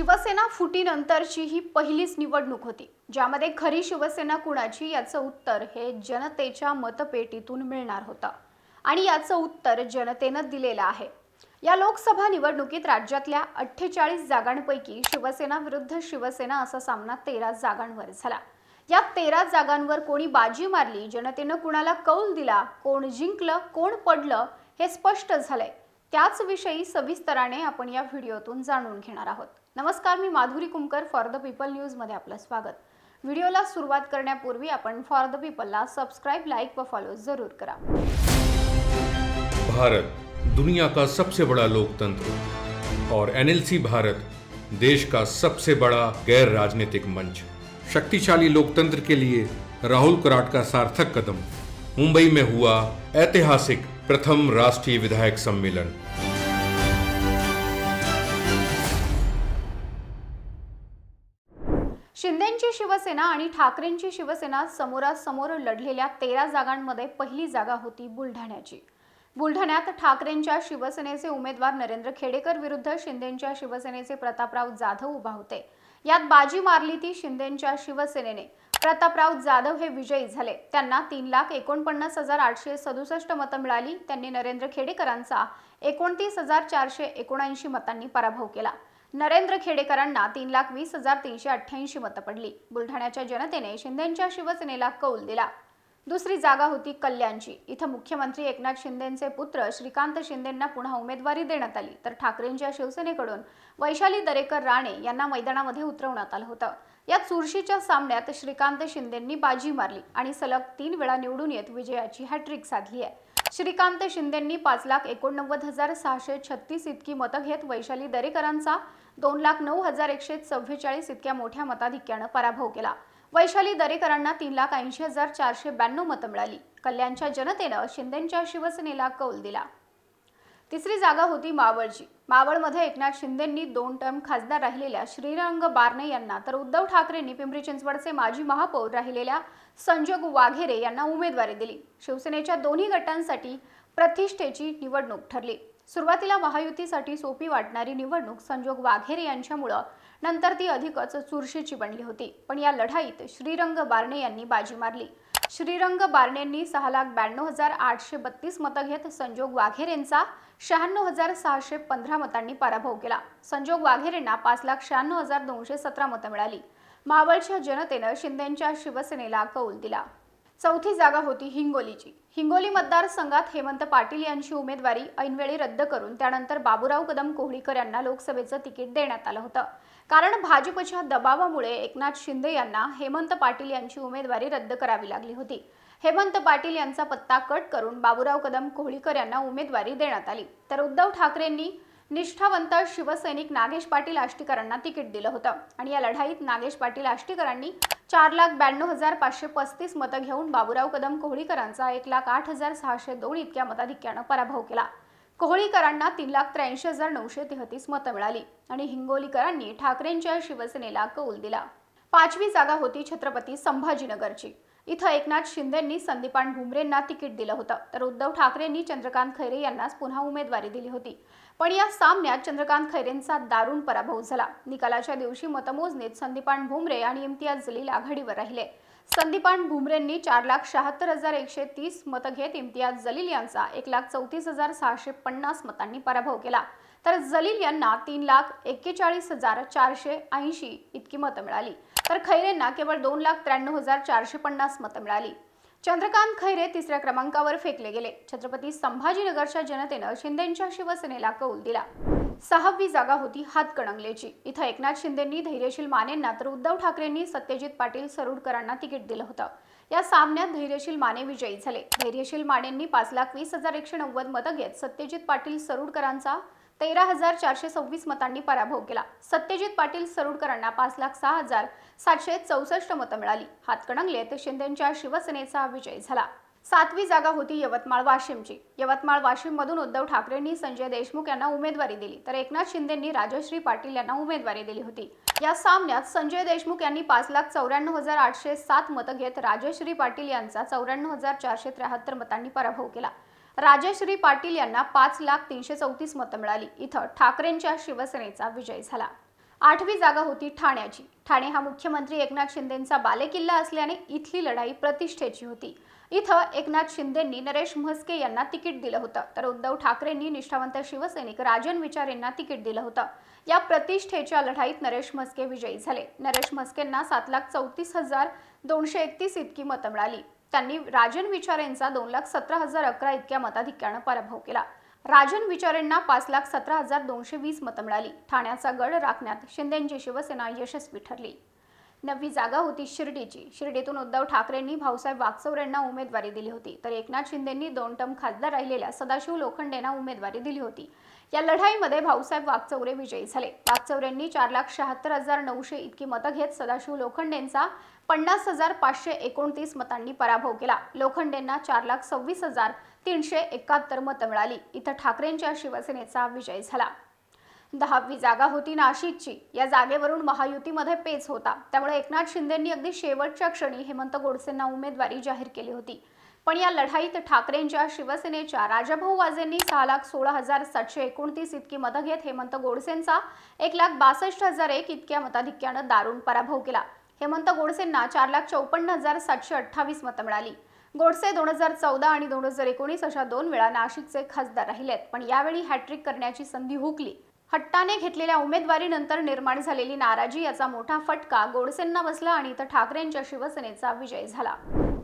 शिवसेना फुटीनंतरची ही पहिलीच निवडणूक होती ज्यामध्ये खरी शिवसेना कुणाची याचं उत्तर हे जनतेच्या मतपेटीतून मिळणार होतं आणि याचं उत्तर जनतेनं दिलेलं आहे या लोकसभा निवडणुकीत राज्यातल्या अठ्ठेचाळीस जागांपैकी शिवसेना विरुद्ध शिवसेना असा सामना तेरा जागांवर झाला या तेरा जागांवर कोणी बाजी मारली जनतेनं कुणाला कौल दिला कोण जिंकलं कोण पडलं हे स्पष्ट झालंय त्याचविषयी सविस्तराने आपण आहोत नमस्कार मी Madhuri Kumkar for the people news मध्य आपलं स्वागत व्हिडिओला सुरुवात करण्यापूर्वी अपन फॉर द पीपलला सब्सक्राइब लाइक व फॉलो जरूर करा भारत दुनिया का सबसे बड़ा लोकतंत्र और एनएलसी भारत देश का सबसे बड़ा गैर राजनीतिक मंच शक्तिशाली लोकतंत्र के लिए राहुल कराट का सार्थक कदम मुंबई में हुआ ऐतिहासिक प्रथम राष्ट्रीय विधायक सम्मेलन शिंदेची शिवसेना आणि ठाकरेंची शिवसेना समोरासमोर लढलेल्या तेरा जागांमध्ये पहिली जागा होती बुलढाण्याची बुलढाण्यात ठाकरेंच्या शिवसेनेचे उमेदवार नरेंद्र खेडेकर विरुद्ध शिंदेच्या शिवसेनेचे प्रतापराव जाधव उभा होते यात बाजी मारली ती शिंदेच्या शिवसेनेने प्रतापराव जाधव हे विजयी झाले त्यांना तीन लाख एकोणपन्नास हजार आठशे सदुसष्ट मतं मिळाली त्यांनी नरेंद्र खेडेकरांचा एकोणतीस हजार चारशे एकोणऐंशी मतांनी पराभव केला नरेंद्र खेडेकरांना तीन लाख वीस हजार तीनशे अठ्ठ्याऐंशी मतं पडली बुलढाण्याच्या जनतेने शिंदेच्या शिवसेनेला कौल दिला दुसरी जागा होती कल्याणची इथं मुख्यमंत्री एकनाथ शिंदेचे पुत्र श्रीकांत शिंदेंना पुन्हा उमेदवारी देण्यात आली तर ठाकरेंच्या शिवसेनेकडून वैशाली दरेकर राणे यांना मैदानामध्ये उतरवण्यात आलं होतं या चुरशीच्या सामन्यात श्रीकांत शिंदेंनी बाजी मारली आणि सलग तीन वेळा निवडून येत विजयाची हॅट्रिक साधली आहे श्रीकांत शिंदेंनी पाच लाख एकोणनव्वद हजार सहाशे छत्तीस इतकी मतं घेत वैशाली दरेकरांचा दोन लाख नऊ हजार एकशे चव्वेचाळीस इतक्या मोठ्या मताधिक्यानं पराभव केला वैशाली दरेकरांना तीन लाख ऐंशी हजार चारशे ब्याण्णव मतं मिळाली कल्याणच्या जनतेनं शिंदेंच्या शिवसेनेला कौल दिला तिसरी जागा होती मावळची मावळमध्ये एकनाथ शिंदेंनी दोन टर्म खासदार राहिलेल्या श्रीरंग बारणे यांना तर उद्धव ठाकरेंनी पिंपरी चिंचवडचे माजी महापौर राहिलेल्या संजोग वाघेरे यांना उमेदवारी दिली शिवसेनेच्या दोन्ही गटांसाठी प्रतिष्ठेची निवडणूक ठरली सुरुवातीला महायुतीसाठी सोपी वाटणारी निवडणूक संजोग वाघेरे यांच्यामुळं नंतर ती अधिकच चुरशीची बनली होती पण या लढाईत श्रीरंग बारणे यांनी बाजी मारली श्रीरंग बारणेंनी सहा लाख ब्याण्णव हजार आठशे बत्तीस मतं घेत संजोग वाघेरेंचा शहाण्णव हजार सहाशे पंधरा मतांनी पराभव केला संजोग वाघेरेंना पाच लाख शहाण्णव हजार दोनशे सतरा मतं मिळाली मावळच्या जनतेनं शिंदेच्या शिवसेनेला कौल दिला चौथी जागा होती हिंगोलीची हिंगोली मतदारसंघात हेमंत पाटील यांची उमेदवारी ऐनवेळी रद्द करून त्यानंतर बाबुराव कदम कोहळीकर यांना लोकसभेचं तिकीट देण्यात आलं होतं कारण भाजपच्या दबावामुळे एकनाथ शिंदे यांना हेमंत पाटील यांची उमेदवारी रद्द करावी लागली होती हेमंत पाटील यांचा पत्ता कट करून बाबुराव कदम कोहळीकर यांना उमेदवारी देण्यात आली तर उद्धव ठाकरेंनी निष्ठावंत शिवसैनिक नागेश पाटील आष्टीकरांना तिकीट दिलं होतं आणि या लढाईत नागेश पाटील आष्टीकरांनी चार लाख ब्याण्णव हजार पाचशे पस्तीस मतं घेऊन बाबुराव कदम कोहळीकरांचा एक लाख आठ हजार सहाशे दोन इतक्या मताधिक्यानं पराभव केला कोहळीकरांना तीन लाख त्र्याऐंशी हजार नऊशे तेहतीस मतं मिळाली आणि हिंगोलीकरांनी ठाकरेंच्या शिवसेनेला कौल दिला पाचवी जागा होती छत्रपती संभाजीनगरची इथं एकनाथ शिंदेंनी संदीपान भुमरेंना तिकीट दिलं होतं तर उद्धव ठाकरेंनी चंद्रकांत खैरे यांनाच पुन्हा उमेदवारी दिली होती पण या सामन्यात चंद्रकांत खैरेंचा दारुण पराभव झाला निकालाच्या दिवशी मतमोजणीत संदीपान भुमरे आणि इम्तियाज जलील आघाडीवर राहिले संदीपान भुमरेंनी चार लाख शहात्तर हजार एकशे तीस मतं घेत इम्तियाज जलील यांचा एक लाख चौतीस हजार सहाशे पन्नास मतांनी पराभव केला तर जलील यांना तीन लाख एक्केचाळीस हजार चारशे ऐंशी इतकी मतं मिळाली तर खैरेंना केवळ दोन लाख त्र्याण्णव हजार चारशे पन्नास मतं मिळाली चंद्रकांत खैरे तिसऱ्या क्रमांकावर फेकले गेले छत्रपती संभाजीनगरच्या जनतेनं शिंदेच्या शिवसेनेला कौल दिला सहावी जागा होती हातकणंगलेची इथं एकनाथ शिंदेंनी धैर्यशील मानेंना तर उद्धव ठाकरेंनी सत्यजित पाटील सरुडकरांना तिकीट दिलं होतं या सामन्यात धैर्यशील माने विजयी झाले धैर्यशील मानेंनी पाच लाख वीस हजार एकशे नव्वद मतं घेत सत्यजित पाटील सरुडकरांचा तेरा हजार चारशे सव्वीस मतांनी पराभव केला सत्यजित पाटील सरुडकरांना पाच लाख सहा हजार सातशे चौसष्ट मतं मिळाली हातकणंगलेत शिंदेच्या शिवसेनेचा विजय झाला सातवी जागा होती यवतमाळ वाशिमची यवतमाळ वाशिममधून उद्धव ठाकरेंनी संजय देशमुख यांना उमेदवारी दिली तर एकनाथ शिंदेंनी राजश्री पाटील यांना उमेदवारी दिली होती या सामन्यात संजय देशमुख यांनी पाच लाख चौऱ्याण्णव हजार आठशे सात मतं घेत राजश्री पाटील यांचा चौऱ्याण्णव हजार चारशे त्र्याहत्तर मतांनी पराभव केला राजश्री पाटील यांना पाच लाख तीनशे चौतीस मतं मिळाली इथं ठाकरेंच्या शिवसेनेचा विजय झाला आठवी जागा होती ठाण्याची ठाणे हा मुख्यमंत्री एकनाथ शिंदेंचा बालेकिल्ला असल्याने इथली लढाई प्रतिष्ठेची होती इथं एकनाथ शिंदेंनी नरेश म्हस्के यांना तिकीट दिलं होतं तर उद्धव ठाकरेंनी निष्ठावंत शिवसैनिक राजन विचार यांना तिकीट दिलं होतं या प्रतिष्ठेच्या लढाईत नरेश म्हस्के विजयी झाले नरेश म्हस्केंना सात लाख चौतीस हजार दोनशे एकतीस इतकी मतं मिळाली त्यांनी राजन विचारेंचा दोन लाख सतरा हजार अकरा इतक्या मताधिक्यानं पराभव केला राजन विचारेंना पाच लाख सतरा हजार दोनशे वीस मतं मिळाली ठाण्याचा गड राखण्यात शिंदेची शिवसेना यशस्वी ठरली नववी जागा होती शिर्डीची शिर्डीतून उद्धव ठाकरेंनी भाऊसाहेब वागचौरेंना उमेदवारी दिली होती तर एकनाथ शिंदेंनी दोन टम खासदार राहिलेल्या सदाशिव लोखंडेंना उमेदवारी दिली होती या लढाईमध्ये भाऊसाहेब वागचौरे विजयी झाले वागचौरेंनी चार लाख शहात्तर हजार नऊशे इतकी मतं घेत सदाशिव लोखंडेंचा पन्नास हजार पाचशे एकोणतीस मतांनी पराभव केला लोखंडेंना चार लाख सव्वीस हजार तीनशे एकाहत्तर मतं मिळाली इथं ठाकरेंच्या शिवसेनेचा विजय झाला दहावी जागा होती नाशिकची या जागेवरून महायुतीमध्ये पेच होता त्यामुळे एकनाथ शिंदेंनी अगदी शेवटच्या क्षणी हेमंत गोडसेंना उमेदवारी जाहीर केली होती पण या लढाईत ठाकरेंच्या शिवसेनेच्या राजाभाऊ वाजेंनी सहा लाख सोळा हजार सातशे एकोणतीस इतकी मतं घेत हेमंत गोडसेंचा एक लाख बासष्ट हजार एक इतक्या मताधिक्यानं दारुण पराभव केला हेमंत गोडसेंना चार लाख चौपन्न हजार सातशे अठ्ठावीस मतं मिळाली गोडसे दोन हजार चौदा आणि दोन हजार एकोणीस अशा दोन वेळा नाशिकचे खासदार राहिलेत पण यावेळी हॅट्रिक करण्याची संधी हुकली हट्टाने घेतलेल्या उमेदवारीनंतर निर्माण झालेली नाराजी याचा मोठा फटका गोडसेंना बसला आणि इथं ठाकरेंच्या शिवसेनेचा विजय झाला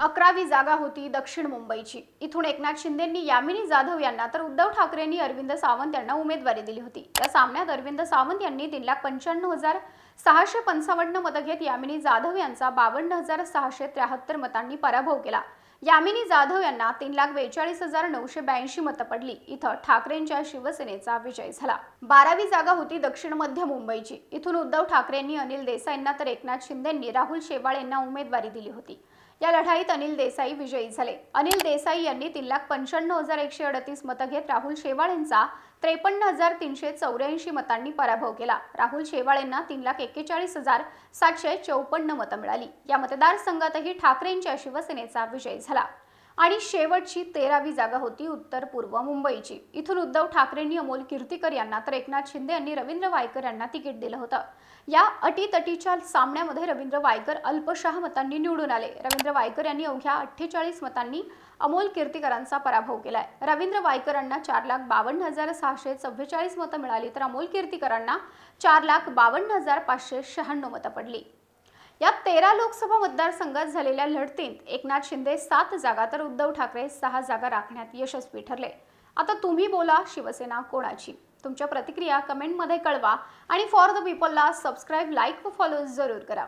अकरावी जागा होती दक्षिण मुंबईची इथून एकनाथ शिंदेंनी यामिनी जाधव यांना तर उद्धव ठाकरेंनी अरविंद सावंत यांना उमेदवारी दिली होती या सामन्यात अरविंद सावंत यांनी तीन लाख पंच्याण्णव हजार सहाशे पंचावन्न मतं घेत यामिनी जाधव यांचा बावन्न हजार सहाशे त्र्याहत्तर मतांनी पराभव केला यामिनी जाधव यांना तीन लाख बेचाळीस हजार नऊशे ब्याऐंशी मतं पडली इथं ठाकरेंच्या शिवसेनेचा विजय झाला बारावी जागा होती दक्षिण मध्य मुंबईची इथून उद्धव ठाकरेंनी अनिल देसाईंना तर एकनाथ शिंदेंनी राहुल शेवाळ यांना उमेदवारी दिली होती या लढाईत अनिल देसाई विजयी झाले अनिल देसाई यांनी तीन लाख पंच्याण्णव हजार एकशे अडतीस मतं घेत राहुल शेवाळ यांचा त्रेपन्न हजार तीनशे चौऱ्याऐंशी मतांनी पराभव केला राहुल शेवाळ यांना तीन लाख एक्केचाळीस हजार सातशे चौपन्न मतं मिळाली या मतदारसंघातही ठाकरेंच्या शिवसेनेचा विजय झाला आणि शेवटची तेरावी जागा होती उत्तर पूर्व मुंबईची इथून उद्धव ठाकरेंनी अमोल कीर्तीकर यांना तर एकनाथ शिंदे यांनी रवींद्र वायकर यांना तिकीट दिलं होतं या अटीतटीच्या सामन्यामध्ये रवींद्र वायकर अल्पशहा मतांनी निवडून आले रवींद्र वायकर यांनी अवघ्या अठ्ठेचाळीस मतांनी अमोल कीर्तीकरांचा पराभव केलाय रवींद्र वायकरांना चार लाख बावन्न हजार सहाशे चव्वेचाळीस मतं मिळाली तर अमोल कीर्तीकरांना चार लाख बावन्न हजार पाचशे शहाण्णव मतं पडली या तेरा लोकसभा मतदारसंघात झालेल्या लढतीत एकनाथ शिंदे सात जागा तर उद्धव ठाकरे सहा जागा राखण्यात यशस्वी ठरले आता तुम्ही बोला शिवसेना कोणाची तुमच्या प्रतिक्रिया कमेंटमध्ये कळवा आणि फॉर द पीपलला सबस्क्राईब लाईक व फॉलो जरूर करा